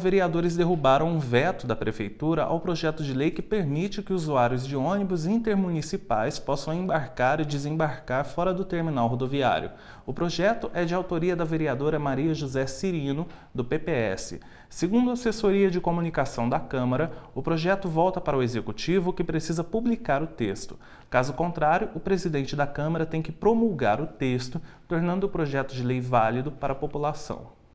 Vereadores derrubaram um veto da Prefeitura ao projeto de lei que permite que usuários de ônibus intermunicipais possam embarcar e desembarcar fora do terminal rodoviário. O projeto é de autoria da vereadora Maria José Cirino, do PPS. Segundo a assessoria de comunicação da Câmara, o projeto volta para o Executivo, que precisa publicar o texto. Caso contrário, o presidente da Câmara tem que promulgar o texto, tornando o projeto de lei válido para a população.